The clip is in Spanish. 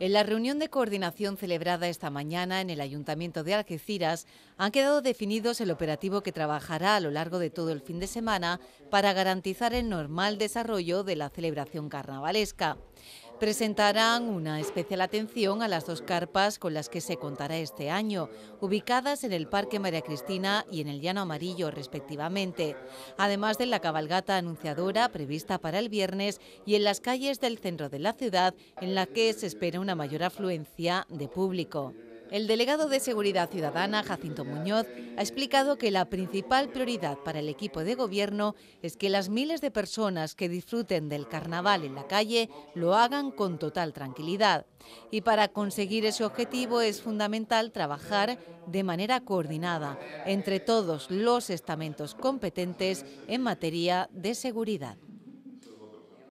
En la reunión de coordinación celebrada esta mañana en el Ayuntamiento de Algeciras han quedado definidos el operativo que trabajará a lo largo de todo el fin de semana para garantizar el normal desarrollo de la celebración carnavalesca presentarán una especial atención a las dos carpas con las que se contará este año, ubicadas en el Parque María Cristina y en el Llano Amarillo, respectivamente, además de la cabalgata anunciadora prevista para el viernes y en las calles del centro de la ciudad, en la que se espera una mayor afluencia de público. El delegado de Seguridad Ciudadana, Jacinto Muñoz, ha explicado que la principal prioridad para el equipo de gobierno es que las miles de personas que disfruten del carnaval en la calle lo hagan con total tranquilidad. Y para conseguir ese objetivo es fundamental trabajar de manera coordinada entre todos los estamentos competentes en materia de seguridad.